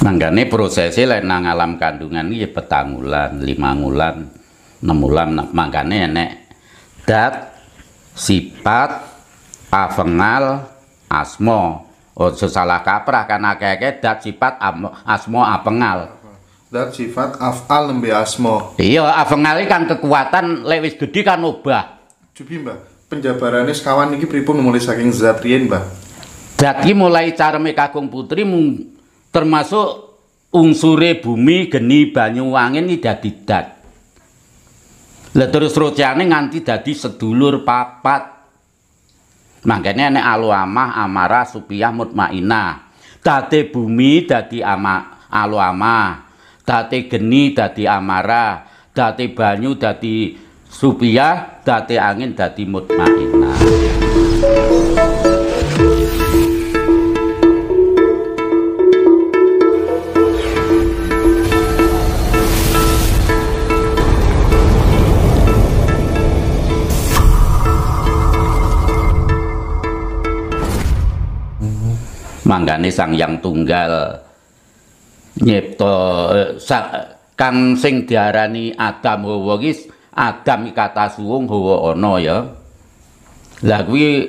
Manggane prosesi lain nang alam kandungan ini ya petangulan lima bulan enam bulan, nah, mangkane nenek dat sifat afengal asmo oh sesalah kaprah karena kayak kayak dat sifat asmo afengal Dat sifat afal lebih asmo Iya, avengal kan kekuatan Lewis Gede kan ubah. Jubi, Mbah. Penjabarane sekawan ini pripun mulai saking zat riyen, jadi mulai cara Kakung Putri termasuk unsure bumi geni banyu angin ini dadi dat lah terus rociane nganti dadi sedulur papat makanya ini aluamah amarah supiah mutmainah dati bumi dadi ama aluamah dati geni dadi amarah dati banyu dadi supiah dati angin dadi mutmainah tanggane sang yang tunggal nyipto eh, kang sing diarani Adam Hawa ki Adam kata suwung Hawa ana ya lah kuwi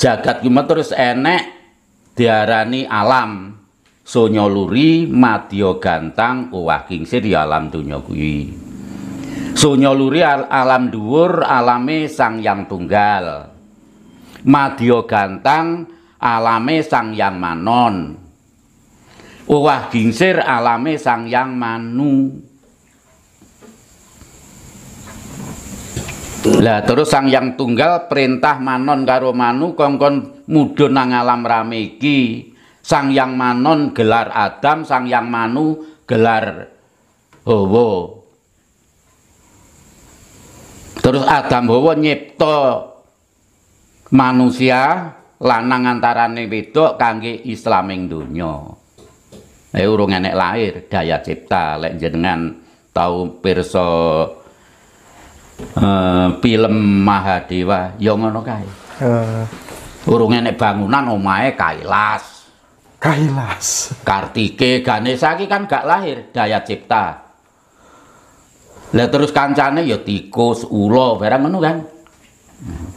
jagat kuwi terus enek diarani alam sonyo luri madya gantang owah kingsir ya alam dunya kuwi sonyo luri al alam dhuwur alame sang yang tunggal madya gantang alame sang yang manon wah gingsir alame sang yang manu lah terus sang yang tunggal perintah manon karo manu kongkon mudhun nang alam rame sang yang manon gelar adam sang yang manu gelar hobo terus adam hobo nyipto manusia lanang antarane wedok kangge islaming donya. Eh urung enek lahir daya cipta lek jenengan tau pirsa uh, eh, film Mahadewa ya ngono kae. Uh. Urung enek bangunan omahe kailas. Kailas. Kartike Ganesha ki kan gak lahir daya cipta. Lah terus kancane ya tikus, ula, barang ngono kan. Hmm.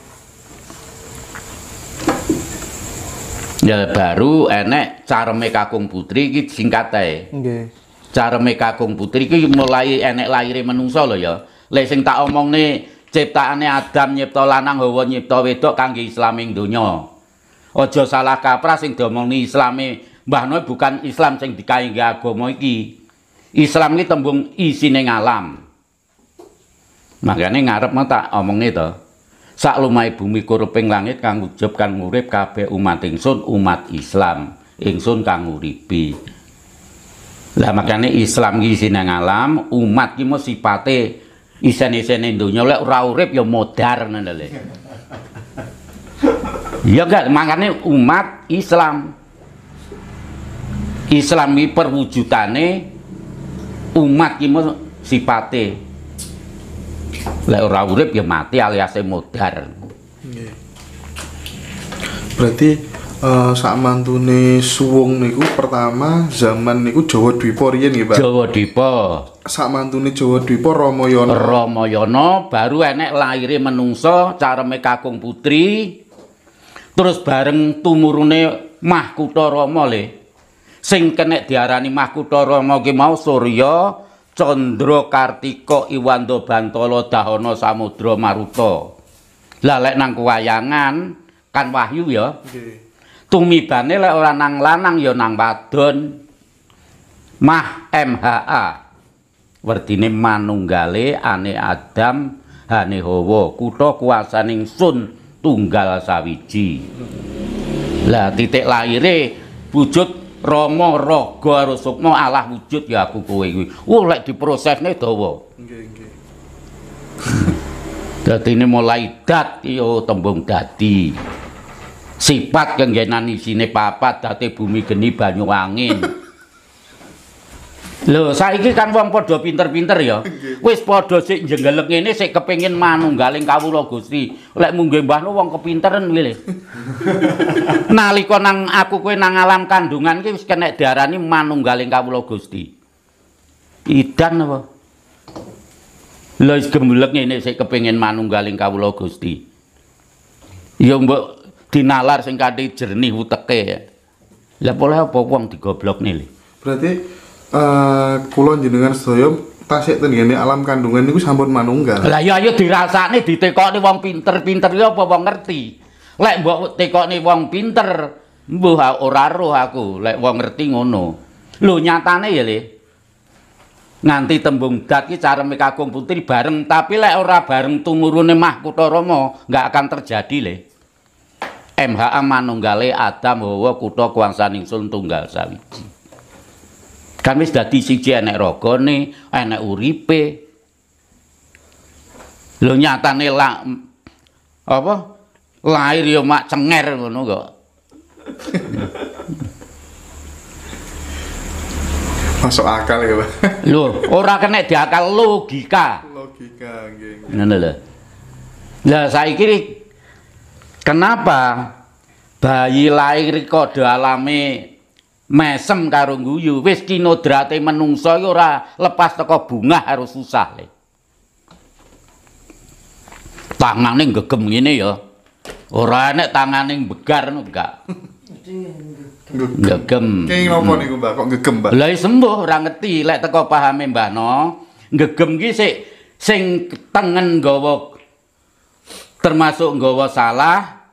Ya baru enek cara Kakung Putri iki singkat ae. Nggih. Careme Kakung Putri iki mulai enek lahir menungso lho ya. Lek sing tak omongne ciptaane Adam nyipta lanang Hawa nyipta wedok kangge Islaming donya. Aja salah kaprah sing diomongne Islame Mbah Noe bukan Islam sing dikaengge agama iki. Islam iki tembung isine ngalam. Makane ngarep mau tak omongne to lumai bumi kureping langit kang wujud kang urip kabeh umat ingsun umat Islam ingsun kang uripi lah makanya Islam ki isine alam umat ki mesti sipate isen-isene donya lek ora urip ya modar ngono ya enggak makanya umat Islam Islam ki perwujudane umat ki sipate Lek ora urip ya mati alias modar. Berarti uh, sak mantune suwung niku pertama zaman niku Jawa Dwipa riyen nggih, Pak. Jawa Dwipa. Sak mantune Jawa Dwipa Ramayana. Ramayana baru enek lahirnya menungso careme kakung putri. Terus bareng tumurune Mahkuta Rama le. Sing kenek diarani Mahkuta Rama ki mau Surya, Condro Kartiko Iwando Bantolo Dahono Samudro Maruto lalek nang kewayangan kan wahyu ya tumibane lek orang nang lanang ya nang wadon mah MHA wertine manunggale ane Adam hane Hawa kutha kuasaning sun tunggal sawiji lah titik lahire wujud Rama rogo karo Sukma Allah wujud ya aku kowe gue. Wah lek diprosesne nih Nggih Jadi ini mulai dat yo iya, tembung dati. Sifat kenggenan sini papat dati bumi geni banyu angin. Lho, saiki kan wong padha pinter-pinter ya. Wis padha sik jenggelek ngene sik kepengin manunggaling kawula Gusti. Lek munggah mbahmu wong kepinteren kuwi Nalika nang aku kowe nang alam kandungan ki wis kenek diarani manunggaling kawula Gusti. Idan apa? Lho wis gemblek ngene sik kepengin manunggaling kawula Gusti. Ya mbok dinalar sing kanthi jernih uteke. Ya. Lah boleh apa wong digoblokne lho. Berarti Eh, kulon jenengan sedaya tasik tengene alam kandungan niku sampun manunggal. Lah ya ayo iya, dirasakne ditekokne wong pinter-pinter ya apa wong ngerti. Lek mbok tekokne wong pinter, mbuh ora roh aku lek wong ngerti ngono. Lho nyatane ya Le. Nganti tembung dat ki careme kakung putri bareng, tapi lek ora bareng tumurune Mahkota Rama enggak akan terjadi Le. MHA manunggale Adam Hawa kutha kuwasaning sun tunggal sawiji. Kami dadi siji enek rogone, enek uripe. Lho nyatane la apa? Lahir ya mak cenger ngono kok. Masuk akal ya, Pak. Lho, ora kena diakal logika. Logika nggih. Ngono lho. Lah saiki kenapa bayi lahir kode alami mesem karo guyu wis kinodrate menungsa iki ora lepas teko bungah harus susah le tangane ngegem ngene ya ora enek tangane begar no enggak gegem kenging opo niku mbak kok gegem mbak lha sembuh ora ngerti lek teko pahame mbah no gegem ki sik sing tengen gawa termasuk gawa salah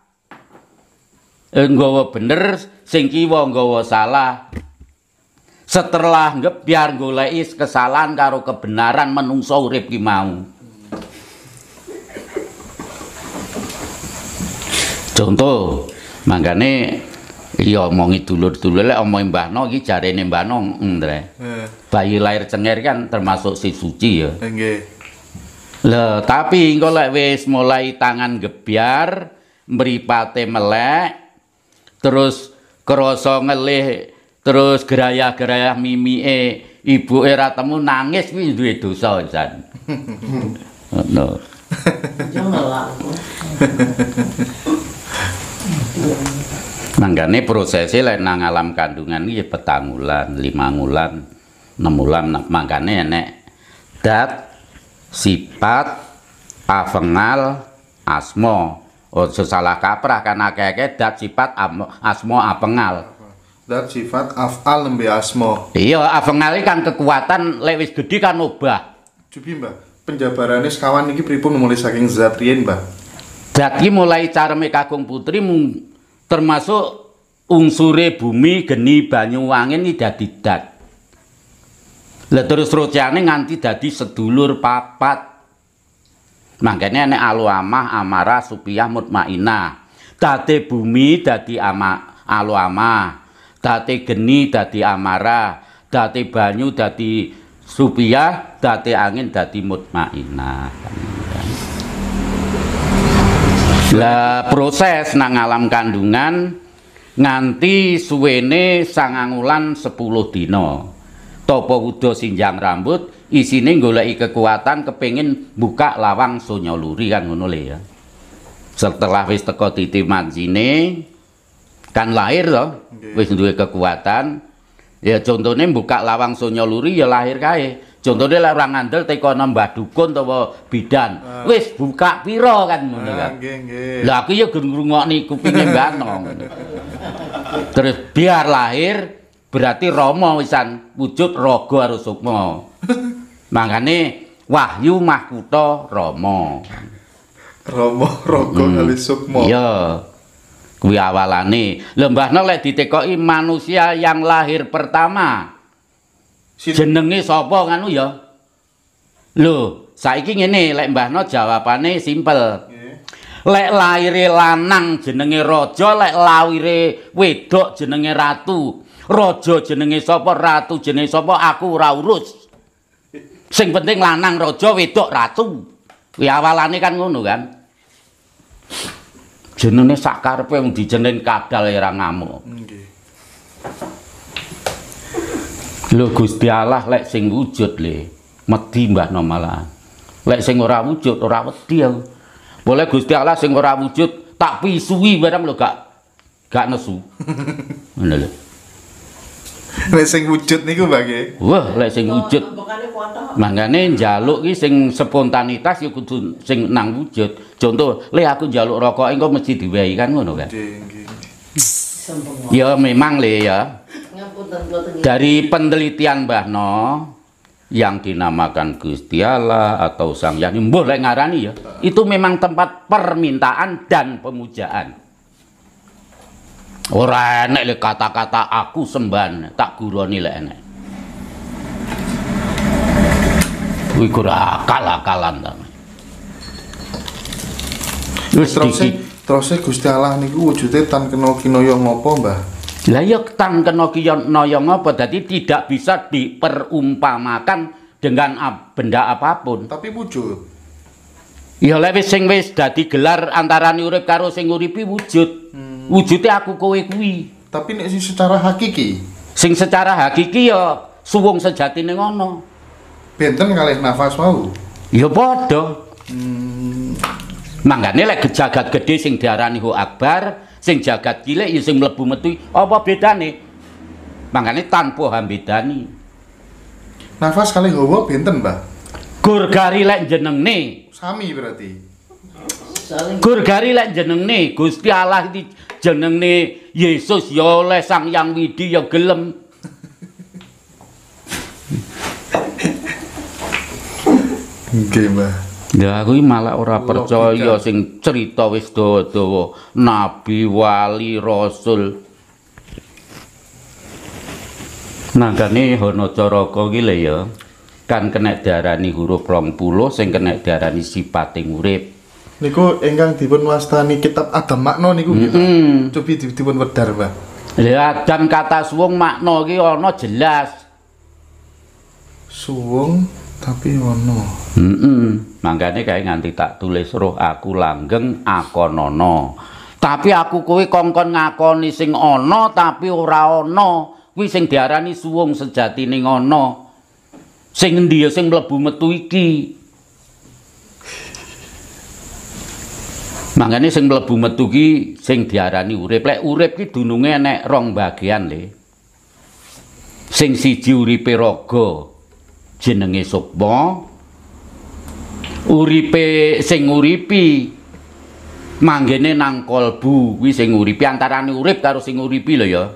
eh, nggawa bener sing kiwa nggawa salah setelah ngebiar goleki kesalahan karo kebenaran menungso urip ki mau contoh mangkane iya omongi dulur-dulur lek omongi Mbah No iki jarene Mbah No ndre bayi lahir cengir kan termasuk si suci ya nggih Lho, tapi engko lek wis mulai tangan gebyar, mripate melek, terus kerasa ngelih terus gerayah-gerayah mimike ibu era temu nangis kuwi duwe dosa jan ngono Manggane ya, prosesi lek nang alam kandungan iki ya petang wulan, lima wulan, enam wulan nah, mangkane enek dat, sifat, avengal asmo Oh, sesalah kaprah karena akeh-akeh dat sifat asmo apengal. Dat sifat afal lebih asmo. Iya, apengal kan kekuatan lewis gede kan obah. Jubi, Mbah. Penjabarannya sekawan iki pripun mulai saking zat riyen, Mbah. Dat mulai cara Kakung Putri mung, termasuk unsure bumi, geni, banyu, angin iki dadi dat. Lah terus rojane nganti dadi sedulur papat. Makanya ini alu aluamah amara supiah mutmainah. Tati bumi dadi ama aluamah. Tati geni dadi amara, Tati banyu dadi supiah Tati angin dadi mutmainah. Lah proses nang alam kandungan nganti suwene sangangulan angulan 10 dino topo wuda sinjang rambut isine golek kekuatan kepingin buka lawang sonya luri kan ngono le ya setelah wis teko titi manjine kan lahir loh, wis duwe kekuatan ya contohnya buka lawang sonya luri ya lahir kae contohnya lah orang ngandel teko nambah dukun atau bidan uh. wis buka piro kan ngono uh, kan lah aku ya ngrungokni kupinge mbak nong terus biar lahir berarti romo wisan wujud rogo harus sukmo Makane Wahyu Mahkuta Rama. Rama Raga hmm. Ali Sukma. Iya. Kuwi awalane. Lembahna lek ditekoki manusia yang lahir pertama. Jenenge sapa nganu ya? Lho, saiki ngene lek Mbahna jawabane simpel. Lek laire lanang jenenge raja, lek laire wedok jenenge ratu. Raja jenenge sapa, ratu jenenge sapa aku ora urus. sing penting lanang raja wedok ratu kuwi awalane kan ngono kan jenenge sak karepe dijenen kadal era ngamuk nggih lho Gusti Allah lek sing wujud le medhi Mbah Nomala lek sing ora wujud ora wedi aku boleh Gusti Allah sing ora wujud tak pisui bareng lho gak gak nesu ngono lho lek sing wujud niku bagi. Wah, lek sing wujud. Mangane njaluk ki sing spontanitas ya kudu sing nang wujud. Contoh, lek aku jaluk rokok engko mesti diwehi kan ngono kan. Ya memang le ya. ya. Dari penelitian Mbah No yang dinamakan Gusti Allah atau Sang Yang boleh ngarani ya. Itu memang tempat permintaan dan pemujaan. Ora enek le kata-kata aku semban, tak guroni le enek. Kuwi ora akal-akalan ta. Wis terus terus Gusti Allah niku wujude tan kena kinaya ngopo Mbah? Lah ya tan kena kinaya ngopo, dadi tidak bisa diperumpamakan dengan benda apapun. Tapi wujud. Ya lewis sing wis dadi gelar antara urip karo sing uripi wujud wujudnya aku kowe kui, tapi nek sing secara hakiki sing secara hakiki ya suwung sejati ngono benten kalih nafas mau ya padha hmm. manggane lek jagat gede sing diarani hu akbar sing jagat cilik ya sing mlebu metu apa bedane manggane tanpa hambedani nafas kali hawa benten mbah gurgari lek jeneng nih. sami berarti Gurgari lek jeneng nih, Gusti Allah di jenenge Yesus ya oleh Sang Yang Widi ya gelem Gimana? Ya aku malah ora Logika. percaya sing cerita wis dawa-dawa nabi wali rasul. Nangkane Hanacaraka iki lho ya, kan kenek diarani huruf rombulo, sing kenek diarani sipating urip. niku engkang dipun wastani kitab Adam makna niku hmm. cobi dipun wedar Mbah Adam kata suwung makna iki ana jelas suwung tapi ono heeh hmm. mangkane kae nganti tak tulis roh aku langgeng akonono tapi aku kuwi kongkon ngakoni sing ana tapi ora ana kuwi sing diarani suwung sejatine ana sing endi sing mlebu metu iki Makanya sing mlebu metu ki sing diarani urip. Lek urip ki dununge enek rong bagian le. Sing siji uripe raga jenenge sapa? Uripe sing uripi manggene nang kolbu kuwi sing uripi antarane urip karo sing uripi lho ya.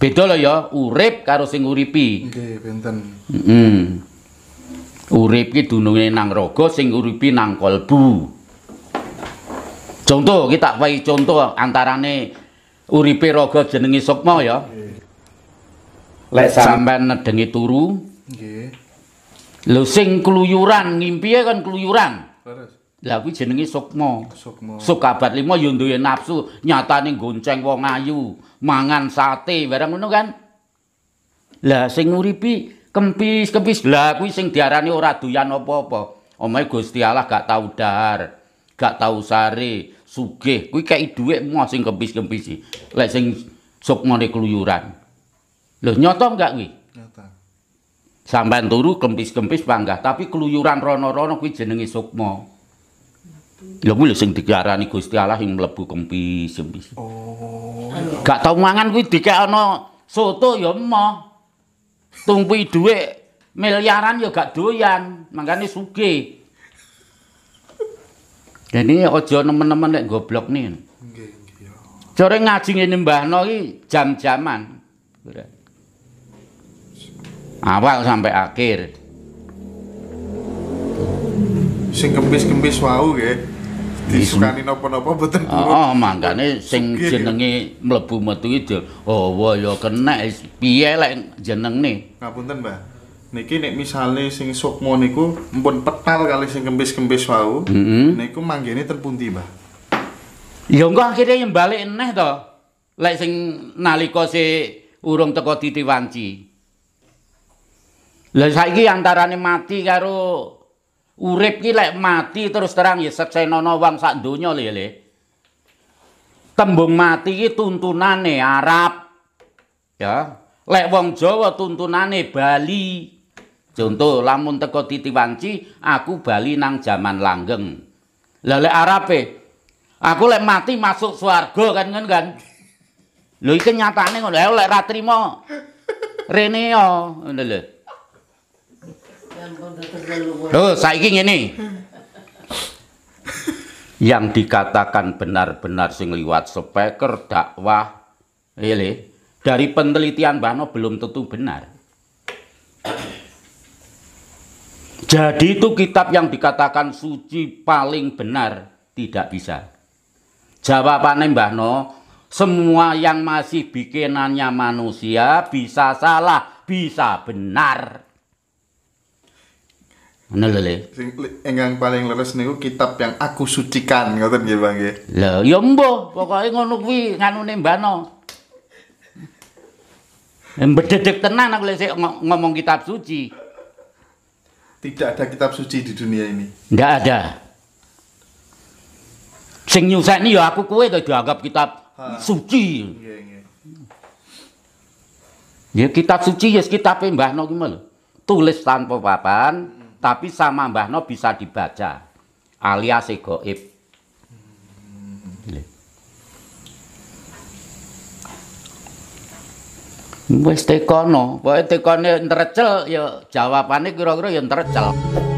Beda lho ya, urip karo sing uripi. Nggih, benten. Heeh. Mm -mm. Urip ki dununge nang raga, sing uripi nang kolbu. Contoh kita pakai contoh antara antarane uripe raga jenenge Sukma ya. Lek sampean nedengi turu. Nggih. Lho sing keluyuran ngimpihe kan keluyuran. Lah kuwi jenenge Sukma. Sukma. Sukabat lima yo duwe nafsu, nih gonceng wong ayu, mangan sate, barang ngono kan. Lah sing nguripi kempis-kempis. Lah kuwi sing diarani ora doyan apa-apa. Omahe Gusti Allah gak tahu dar, gak tahu sari sugih kuwi kei dhuwit mo sing kempis-kempisi e. lek sing sukmane keluyuran lho nyata enggak kuwi nyata sampean turu kempis-kempis panggah tapi keluyuran rono-rono kuwi jenenge sukma lho kuwi sing digarani Gusti Allah sing mlebu kempis-kempis oh gak tau mangan kuwi dikekno soto ya emoh tumpi dhuwit miliaran ya gak doyan makane sugih Dan ini ojo nemen-nemen lek goblok nih. Cari ngaji ini mbah noi jam-jaman. Awal sampai akhir. Sing kempis-kempis wau ya. Disukani nopo-nopo betul. Oh, oh mangkane sing jenengi ya? melebu metu itu. Oh, wah ya kena. Piye lek jeneng nih. Ngapunten mbah. niki nek misale sing sukmo niku mbon petal kali sing kembes kembes wau mm -hmm. niku manggene ini terpunti Mbah ya engko akhire yang balik neh to lek sing nalika si urung teko titiwanci lagi saiki antarane mati karo urip ki lek mati terus terang ya seksenono wong sak donya lho ya, le tembung mati ki tuntunane Arab ya lek wong Jawa tuntunane Bali Contoh lamun teko titiwanci aku bali nang zaman langgeng. Lele arape, aku lek mati masuk suargo kan kan kan. Lo iki nyatane ngono lek ratri mo, rene yo ngono lho. Lho saiki ngene. yang dikatakan benar-benar sing liwat speaker dakwah ele eh, dari penelitian Bano belum tentu benar Jadi itu kitab yang dikatakan suci paling benar tidak bisa. Jawabannya Mbah No, semua yang masih bikinannya manusia bisa salah, bisa benar. Nelele. Enggak paling leres nih, kitab yang aku sucikan ngoten nggih Bang ya mbuh, pokoke ngono kuwi nganune Mbah No. Embedek tenan aku lek ngomong kitab suci tidak ada kitab suci di dunia ini. Tidak ada. Sing nyusah ini ya aku kue tuh dianggap kitab ha. suci. Iya, iya. Ya kitab suci ya yes, kitab Mbah No gimana? Tulis tanpa papan, hmm. tapi sama Mbah No bisa dibaca, alias egoib. Hmm. Wis tekono, pokoke tekone ntrecel ya jawabane kira-kira ya ntrecel.